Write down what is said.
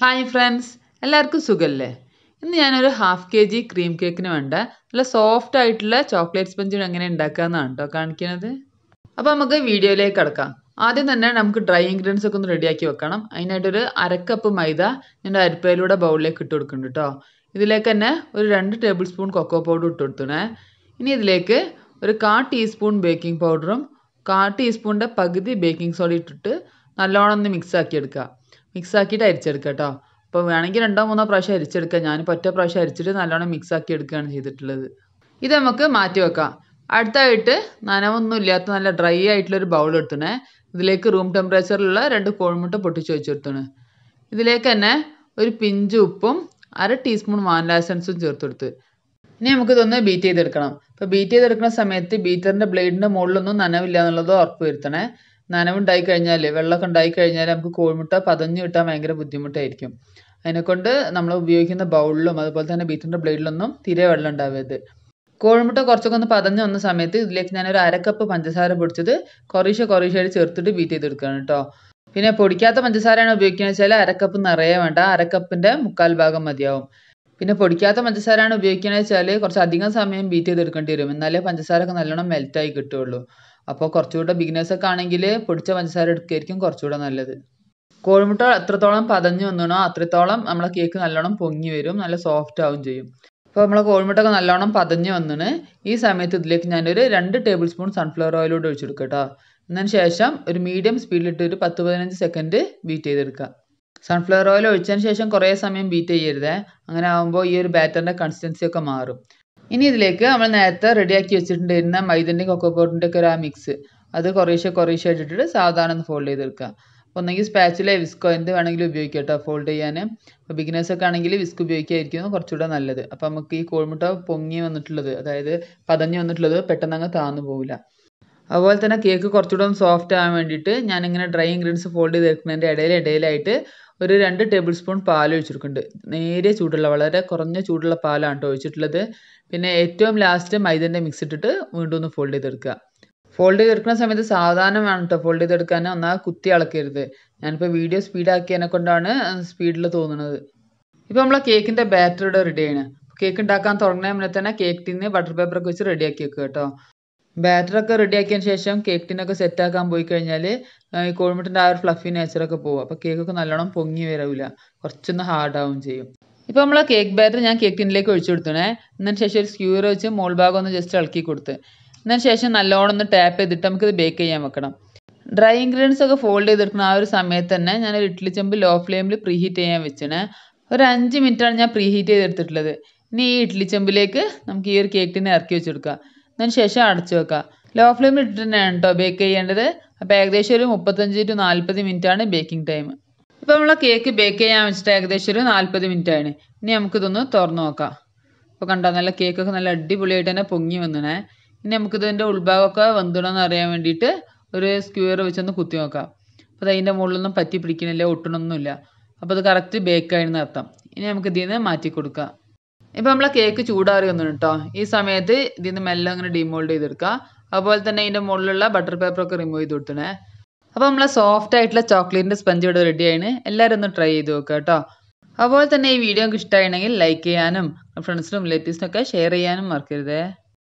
hi friends എല്ലാവർക്കും സുഖമല്ലേ ഇന്ന് ഞാനൊരു ഹാഫ് കെ ജി ക്രീം കേക്കിന് വേണ്ട നല്ല സോഫ്റ്റ് ആയിട്ടുള്ള ചോക്ലേറ്റ് സ്പഞ്ച് എങ്ങനെ ഉണ്ടാക്കാമെന്നാണ് കേട്ടോ കാണിക്കുന്നത് അപ്പോൾ നമുക്ക് വീഡിയോയിലേക്ക് കിടക്കാം ആദ്യം തന്നെ നമുക്ക് ഡ്രൈ ഇൻഗ്രീഡിയൻസ് ഒക്കെ ഒന്ന് റെഡിയാക്കി വെക്കണം അതിനായിട്ടൊരു അരക്കപ്പ് മൈദ ഞാൻ അരിപ്പയിലൂടെ ബൗളിലേക്ക് ഇട്ട് കൊടുക്കുന്നുണ്ട് കേട്ടോ ഇതിലേക്ക് തന്നെ ഒരു രണ്ട് ടേബിൾ സ്പൂൺ കൊക്കോ പൗഡർ ഇട്ട് കൊടുത്തണേ ഇനി ഇതിലേക്ക് ഒരു കാ ടീസ്പൂൺ ബേക്കിംഗ് പൗഡറും കാ ടീസ്പൂണിൻ്റെ പകുതി ബേക്കിംഗ് സോഡ ഇട്ടിട്ട് നല്ലോണം ഒന്ന് മിക്സ് ആക്കി എടുക്കുക ആക്കിയിട്ട് അരിച്ചെടുക്കുക കേട്ടോ അപ്പോൾ വേണമെങ്കിൽ രണ്ടോ മൂന്നോ പ്രാവശ്യം അരിച്ചെടുക്കുക ഞാനിപ്പോൾ ഒറ്റ പ്രാവശ്യം അരിച്ചിട്ട് നല്ലോണം മിക്സ് ആക്കി എടുക്കുകയാണ് ചെയ്തിട്ടുള്ളത് ഇത് നമുക്ക് മാറ്റി വെക്കാം അടുത്തായിട്ട് നനവൊന്നും ഇല്ലാത്ത നല്ല ഡ്രൈ ആയിട്ടുള്ളൊരു ബൗൾ എടുത്തണേ ഇതിലേക്ക് റൂം ടെമ്പറേച്ചറിലുള്ള രണ്ട് കോഴിമുട്ട പൊട്ടിച്ച് വെച്ചെടുത്തണേ ഇതിലേക്ക് തന്നെ ഒരു പിഞ്ച് ഉപ്പും അര ടീസ്പൂൺ വാനില എസൻസും ചേർത്തെടുത്ത് ഇനി നമുക്കിതൊന്ന് ബീറ്റ് ചെയ്തെടുക്കണം ഇപ്പോൾ ബീറ്റ് ചെയ്തെടുക്കുന്ന സമയത്ത് ബീറ്ററിൻ്റെ ബ്ലേഡിൻ്റെ മുകളിലൊന്നും നനവില്ല എന്നുള്ളത് ഉറപ്പ് വരുത്തണേ നനവുണ്ടായി കഴിഞ്ഞാൽ വെള്ളമൊക്കെ ഉണ്ടായി കഴിഞ്ഞാൽ നമുക്ക് കോഴിമുട്ട പതഞ്ഞു കിട്ടാൻ ഭയങ്കര ബുദ്ധിമുട്ടായിരിക്കും അതിനെക്കൊണ്ട് നമ്മൾ ഉപയോഗിക്കുന്ന ബൗളിലും അതുപോലെ തന്നെ ബീറ്റിൻ്റെ ബ്ലേഡിലൊന്നും തീരെ വെള്ളം ഉണ്ടാവരുത് കോഴിമുട്ട കുറച്ചൊക്കെ ഒന്ന് പതഞ്ഞു വന്ന സമയത്ത് ഇതിലേക്ക് ഞാൻ ഒരു അരക്കപ്പ് പഞ്ചസാര പൊടിച്ചത് കുറേശ്ശെ കുറേശ്ശെയായിട്ട് ചേർത്തിട്ട് ബീറ്റ് ചെയ്തെടുക്കുകയാണ് കേട്ടോ പിന്നെ പൊടിക്കാത്ത പഞ്ചസാരയാണ് ഉപയോഗിക്കുന്നത് വെച്ചാൽ അരക്കപ്പ് നിറയെ വേണ്ട അരക്കപ്പിൻ്റെ മുക്കാൽ ഭാഗം മതിയാവും പിന്നെ പൊടിക്കാത്ത പഞ്ചസാരയാണ് ഉപയോഗിക്കുന്നത് വെച്ചാൽ കുറച്ച് അധികം സമയം ബീറ്റ് ചെയ്തെടുക്കേണ്ടി വരും എന്നാലേ പഞ്ചസാര ഒക്കെ നല്ലോണം മെൽറ്റായി കിട്ടുള്ളൂ അപ്പോൾ കുറച്ചുകൂടെ ഒക്കെ ആണെങ്കിൽ പൊടിച്ച പഞ്ചസാര എടുക്കുകയായിരിക്കും കുറച്ചുകൂടെ നല്ലത് കോഴിമുട്ട എത്രത്തോളം പതഞ്ഞു വന്നണോ അത്രത്തോളം നമ്മളെ കേക്ക് നല്ലോണം പൊങ്ങി വരും നല്ല സോഫ്റ്റ് ആവും ചെയ്യും അപ്പോൾ നമ്മളെ കോഴിമുട്ടൊക്കെ നല്ലോണം പതഞ്ഞു വന്നിന് ഈ സമയത്ത് ഇതിലേക്ക് ഞാനൊരു രണ്ട് ടേബിൾ സ്പൂൺ സൺഫ്ലവർ ഓയിലൂടെ ഒഴിച്ചെടുക്കുക കേട്ടോ എന്നതിന് ശേഷം ഒരു മീഡിയം സ്പീഡിലിട്ട് ഒരു പത്ത് പതിനഞ്ച് സെക്കൻഡ് ബീറ്റ് ചെയ്തെടുക്കുക സൺഫ്ലവർ ഓയിൽ ഒഴിച്ചതിന് ശേഷം കുറേ സമയം ബീറ്റ് ചെയ്യരുതേ അങ്ങനെ ആകുമ്പോൾ ഈ ഒരു ബാറ്ററിൻ്റെ കൺസിസ്റ്റൻസി ഒക്കെ മാറും ഇനി ഇതിലേക്ക് നമ്മൾ നേരത്തെ റെഡിയാക്കി വെച്ചിട്ടുണ്ടായിരുന്ന മൈദൻ്റെയും കൊക്കോ പൗഡറിൻ്റെ ഒക്കെ ഒരു ആ മിക്സ് അത് കുറേശ്ശെ കുറേശ്ശെ ഇട്ടിട്ട് സാധാരണ ഒന്ന് ഫോൾഡ് ചെയ്തെടുക്കുക അപ്പോൾ ഒന്നെങ്കിൽ സ്പാച്ചില വിസ്കോ എന്ത് വേണമെങ്കിലും ഉപയോഗിക്കാം കേട്ടോ ഫോൾഡ് ചെയ്യാൻ അപ്പോൾ ബിഗിനേഴ്സൊക്കെ ആണെങ്കിൽ വിസ്ക് ഉപയോഗിക്കായിരിക്കും കുറച്ചുകൂടെ നല്ലത് അപ്പോൾ നമുക്ക് ഈ കോഴിമുട്ട പൊങ്ങി വന്നിട്ടുള്ളത് അതായത് പതഞ്ഞ് വന്നിട്ടുള്ളത് പെട്ടെന്ന് അങ്ങ് താന്നു പോവില്ല അതുപോലെ തന്നെ കേക്ക് കുറച്ചുകൂടെ ഒന്ന് സോഫ്റ്റ് ആകാൻ വേണ്ടിയിട്ട് ഞാനിങ്ങനെ ഡ്രൈ ഇൻഗ്രീഡിയൻസ് ഫോൾഡ് ചെയ്ത് വെക്കുന്നതിൻ്റെ ഇടയിൽ ഇടയിലായിട്ട് ഒരു രണ്ട് ടേബിൾ സ്പൂൺ പാൽ ഒഴിച്ചെടുക്കുന്നുണ്ട് നേരിയ ചൂടുള്ള വളരെ കുറഞ്ഞ ചൂടുള്ള പാലാണ് കേട്ടോ ഒഴിച്ചിട്ടുള്ളത് പിന്നെ ഏറ്റവും ലാസ്റ്റ് മൈദൻ്റെ മിക്സ് ഇട്ടിട്ട് വീണ്ടും ഒന്ന് ഫോൾഡ് ചെയ്തെടുക്കുക ഫോൾഡ് ചെയ്തെടുക്കുന്ന സമയത്ത് സാധാരണ വേണം കേട്ടോ ഫോൾഡ് ചെയ്തെടുക്കാൻ ഒന്നാ കുത്തി അളക്കരുത് ഞാനിപ്പോൾ വീഡിയോ സ്പീഡാക്കിയതിനെ കൊണ്ടാണ് സ്പീഡിൽ തോന്നുന്നത് ഇപ്പോൾ നമ്മളെ കേക്കിൻ്റെ ബാറ്ററിയുടെ റെഡിയാണ് കേക്ക് ഉണ്ടാക്കാൻ തുടങ്ങുന്ന മുന്നേ തന്നെ കേക്ക് നിന്ന് ബട്ടർ പേപ്പറൊക്കെ വെച്ച് റെഡിയാക്കി വെക്കുക കേട്ടോ ബാറ്ററൊക്കെ ആക്കിയതിന് ശേഷം കേക്ക് സെറ്റ് ആക്കാൻ പോയി കഴിഞ്ഞാൽ ഈ കോഴിമുട്ടൻ്റെ ആ ഒരു ഫ്ലഫി നേച്ചറൊക്കെ പോകും അപ്പോൾ കേക്കൊക്കെ നല്ലോണം പൊങ്ങി വരവില്ല കുറച്ചൊന്ന് ഹാർഡാവും ചെയ്യും ഇപ്പോൾ നമ്മൾ കേക്ക് ബാറ്റർ ഞാൻ കേക്ക് ടിന്നിലേക്ക് ഒഴിച്ചു കൊടുത്തണേ എന്നതിന് ശേഷം ഒരു സ്ക്യൂർ വെച്ച് മോൾ ഭാഗം ഒന്ന് ജസ്റ്റ് ഇളക്കി കൊടുത്ത് എന്നതിന് ശേഷം നല്ലോണം ഒന്ന് ടാപ്പ് ചെയ്തിട്ട് നമുക്കിത് ബേക്ക് ചെയ്യാൻ വെക്കണം ഡ്രൈ ഇൻഗ്രീഡിയൻസ് ഒക്കെ ഫോൾഡ് ചെയ്തെടുക്കുന്ന ആ ഒരു സമയത്ത് തന്നെ ഒരു ഇഡ്ഡലി ചെമ്പ് ലോ ഫ്ലെയിമിൽ പ്രീഹീറ്റ് ചെയ്യാൻ വെച്ചാണ് ഒരു അഞ്ച് മിനിറ്റാണ് ഞാൻ പ്രീഹീറ്റ് ചെയ്തെടുത്തിട്ടുള്ളത് ഇനി ഈ ഇഡ്ഡലി ചെമ്പിലേക്ക് നമുക്ക് ഈ ഒരു കേക്കിനെ ഇറക്കി വെച്ചെടുക്കാം അതിന് ശേഷം അടച്ചു വെക്കുക ലോ ഫ്ലെയിമിൽ ഇട്ടിട്ട് തന്നെയാണ് കേട്ടോ ബേക്ക് ചെയ്യേണ്ടത് അപ്പോൾ ഏകദേശം ഒരു മുപ്പത്തഞ്ച് ടു നാൽപ്പത് ആണ് ബേക്കിംഗ് ടൈം ഇപ്പോൾ നമ്മൾ കേക്ക് ബേക്ക് ചെയ്യാൻ വെച്ചിട്ട് ഏകദേശം ഒരു നാൽപ്പത് ആണ് ഇനി നമുക്കിതൊന്ന് തുറന്നു നോക്കാം അപ്പോൾ കണ്ടോ നല്ല കേക്കൊക്കെ നല്ല അടിപൊളിയായിട്ട് തന്നെ പൊങ്ങി വന്നണേ ഇനി നമുക്കിതിൻ്റെ ഉൾഭാഗമൊക്കെ വെന്തണമെന്ന് അറിയാൻ വേണ്ടിയിട്ട് ഒരു സ്ക്യൂർ വെച്ചൊന്ന് കുത്തി നോക്കാം അപ്പോൾ അതിൻ്റെ മുകളിലൊന്നും പറ്റി പിടിക്കണില്ല ഒട്ടണമൊന്നുമില്ല അപ്പോൾ അത് കറക്റ്റ് ബേക്കായിരുന്നു അർത്ഥം ഇനി നമുക്ക് നിന്ന് മാറ്റി കൊടുക്കാം ഇപ്പം നമ്മളെ കേക്ക് ചൂടാറി വന്നു കേട്ടോ ഈ സമയത്ത് ഇതിൽ നിന്ന് മെല്ലെ അങ്ങനെ ഡിമോൾഡ് ചെയ്തെടുക്കുക അതുപോലെ തന്നെ ഇതിൻ്റെ മുകളിലുള്ള ബട്ടർ പേപ്പറൊക്കെ റിമൂവ് ചെയ്ത് കൊടുത്തണേ അപ്പോൾ നമ്മളെ സോഫ്റ്റ് ആയിട്ടുള്ള ചോക്ലേറ്റിൻ്റെ സ്പഞ്ച് ഇവിടെ റെഡിയാണ് എല്ലാവരും ഒന്ന് ട്രൈ ചെയ്ത് നോക്കുക കേട്ടോ അതുപോലെ തന്നെ ഈ വീഡിയോ നിങ്ങൾക്ക് ഇഷ്ടമായിരുന്നെങ്കിൽ ലൈക്ക് ചെയ്യാനും ഫ്രണ്ട്സിനും റിലേറ്റീവ്സിനൊക്കെ ഷെയർ ചെയ്യാനും മറക്കരുതേ